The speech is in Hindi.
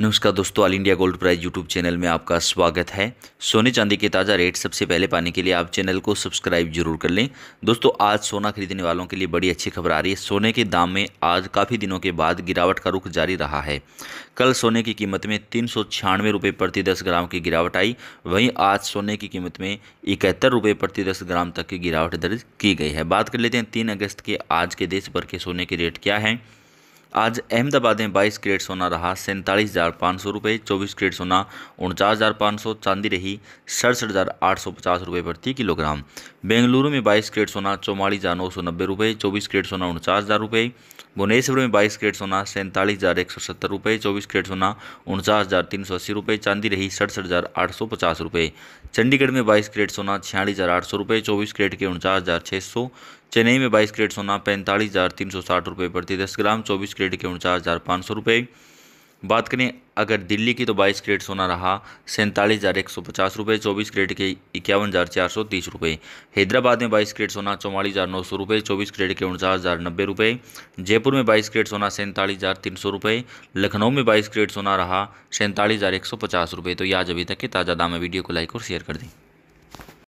नमस्कार दोस्तों all India gold price YouTube channel में आपका स्वागत है सोने चांदी के ताज़ा रेट सबसे पहले पाने के लिए आप चैनल को सब्सक्राइब जरूर कर लें दोस्तों आज सोना खरीदने वालों के लिए बड़ी अच्छी खबर आ रही है सोने के दाम में आज काफ़ी दिनों के बाद गिरावट का रुख जारी रहा है कल सोने की कीमत में तीन रुपये प्रति दस ग्राम की गिरावट आई वहीं आज सोने की कीमत में इकहत्तर रुपये प्रति दस ग्राम तक की गिरावट दर्ज की गई है बात कर लेते हैं तीन अगस्त के आज के देश भर के सोने के रेट क्या हैं आज अहमदाबाद में 22 क्रेट सोना रहा सैंतालीस हज़ार पाँच सौ रुपये चौबीस क्रेट सोना उनचास हज़ार पाँच सौ चांदी रही सड़सठ हज़ार आठ सौ पचास रुपये प्रति किलोग्राम बेंगलुरु में 22 क्रेट सोना चौवालीस हज़ार नौ सौ नब्बे रुपये चौबीस क्रेट सोना उनचास हज़ार रुपये भुवनेश्वर में 22 क्रेट सोना सैंतालीस हज़ार एक सौ सत्तर रुपये चौबीस क्रेड सोना उनचास हज़ार तीन सौ अस्सी रुपये चांदी रही सड़सठ हज़ार आठ सौ पचास रुपये चंडीगढ़ में 22 क्रेट सोना छियालीस हज़ार आठ सौ रुपये चौबीस क्रेड के उनचास हज़ार छः सौ चेन्नई में बाईस क्रेट सोना पैंतालीस हज़ार तीन सौ साठ रुपये प्रति दस ग्राम चौबीस क्रेट के उनचास हज़ार पाँच सौ रुपये बात करें अगर दिल्ली की तो बाईस क्रेट सोना रहा सैंतालीस हज़ार एक सौ पचास रुपये चौबीस क्रेट के इक्यावन हज़ार चार सौ तीस रुपये हैदराबाद में बाईस क्रेट सोना चौवालीस हज़ार नौ सौ रुपये चौबीस क्रेट के उनचास हज़ार नब्बे रुपये जयपुर में बाईस क्रेट सोना सैंतालीस हज़ार तीन सौ रुपये लखनऊ में बाईस क्रेट सोना रहा सैंतालीस हज़ार एक सौ पचास रुपये तो ये आज अभी तक के ताज़ा दाम है वीडियो को लाइक और शेयर कर दें